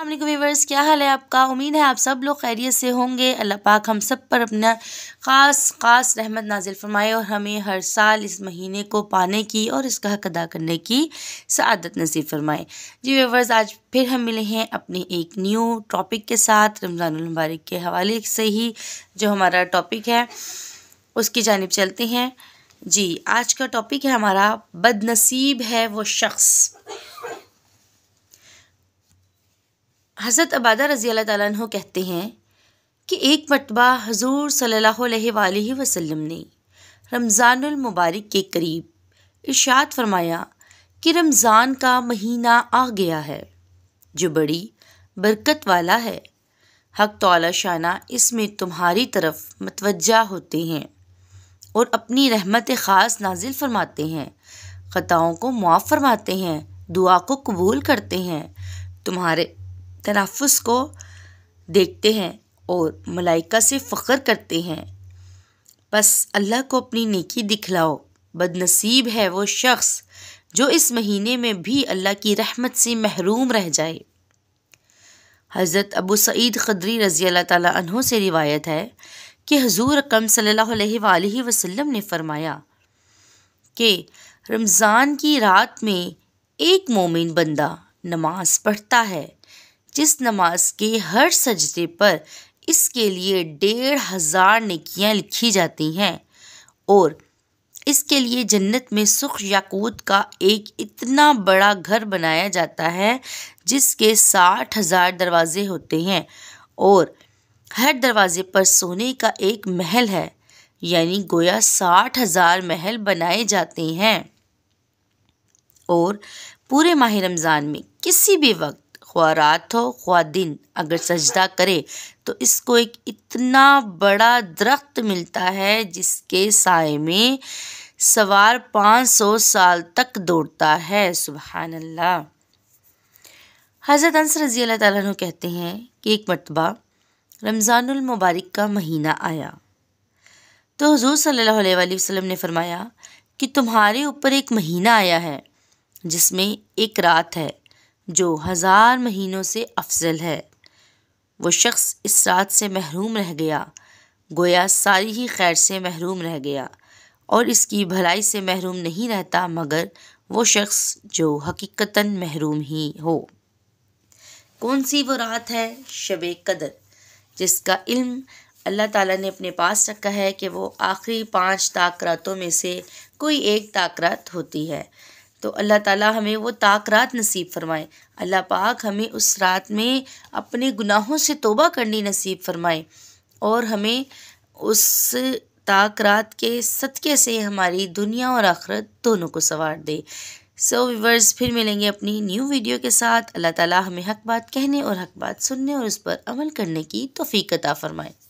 अल्लाह viewers क्या हाल है आपका उम्मीद है आप सब लोग खैरियत से होंगे अल्लाह पाक हम सब पर अपना ख़ास ख़ास रहमत नाजिल फरमाए और हमें हर साल इस महीने को पाने की और इसका हक अदा करने की सआदत नसीब फरमाए जी व्यवर्स आज फिर हम मिले हैं अपने एक न्यू टॉपिक के साथ रमज़ानमबारक के हवाले से ही जो हमारा टॉपिक है उसकी जानब चलते हैं जी आज का टॉपिक है हमारा बदनसीब है वो शख्स हज़रत अबादा रज़ी अल्लाह कहते हैं कि एक मरतबा हजूर सल्ला वसम ने रमज़ानमबारक के करीब इर्शाद फरमाया कि रमज़ान का महीना आ गया है जो बड़ी बरकत वाला है हक तोला शाना इसमें तुम्हारी तरफ मतवजा होते हैं और अपनी रहमत ख़ास नाजिल फरमाते हैं ख़ताओं को मुआफ़ फरमाते हैं दुआ को कबूल करते हैं तुम्हारे तनाफुस को देखते हैं और मलाइका से फ़ख्र करते हैं बस अल्लाह को अपनी नेकी दिखलाओ बदनसीब है वो शख्स जो इस महीने में भी अल्लाह की रहमत से महरूम रह जाए हज़रत अबू सईद खदरी रज़ी अल्लाह तहों से रिवायत है कि हजूर अकम सल्ला वसम ने फरमाया कि रमज़ान की रात में एक मोमिन बंदा नमाज पढ़ता है जिस नमाज के हर सजदे पर इसके लिए डेढ़ हज़ार निकियाँ लिखी जाती हैं और इसके लिए जन्नत में सुख याकूत का एक इतना बड़ा घर बनाया जाता है जिसके साठ हज़ार दरवाज़े होते हैं और हर दरवाज़े पर सोने का एक महल है यानी गोया साठ हज़ार महल बनाए जाते हैं और पूरे माह रमज़ान में किसी भी वक्त ख्वा रात हो ख्वा दिन अगर सजदा करे तो इसको एक इतना बड़ा दरख्त मिलता है जिसके साय में सवार पाँच सौ साल तक दौड़ता है सुबहान अल्लाह हज़रत अंस रज़ी अल्लाह तु कहते हैं कि एक मरतबा रमज़ानमबारक का महीना आया तो हजूर सल्लल्लाहु अलैहि वसल्लम ने फरमाया कि तुम्हारे ऊपर एक महीना आया है जिसमें एक रात है जो हज़ार महीनों से अफजल है वो शख्स इस रात से महरूम रह गया गोया सारी ही खैर से महरूम रह गया और इसकी भलाई से महरूम नहीं रहता मगर वो शख्स जो हकीकता महरूम ही हो कौन सी वो रात है शब कदर जिसका इल्म अल्लाह ताला ने अपने पास रखा है कि वो आखिरी पांच ताकरातों में से कोई एक ताकरात होती है तो अल्लाह ताला हमें वो ताक रात नसीब फरमाए अल्लाह पाक हमें उस रात में अपने गुनाहों से तोबा करनी नसीब फरमाए और हमें उस ताक रात के सदक़े से हमारी दुनिया और आखरत दोनों को संवार दे सो so, व्यूवर्स फिर मिलेंगे अपनी न्यू वीडियो के साथ अल्लाह ताला हमें हक बात कहने और हक बात सुनने और उस पर अमल करने की तोफ़ीकता अता फ़रमाए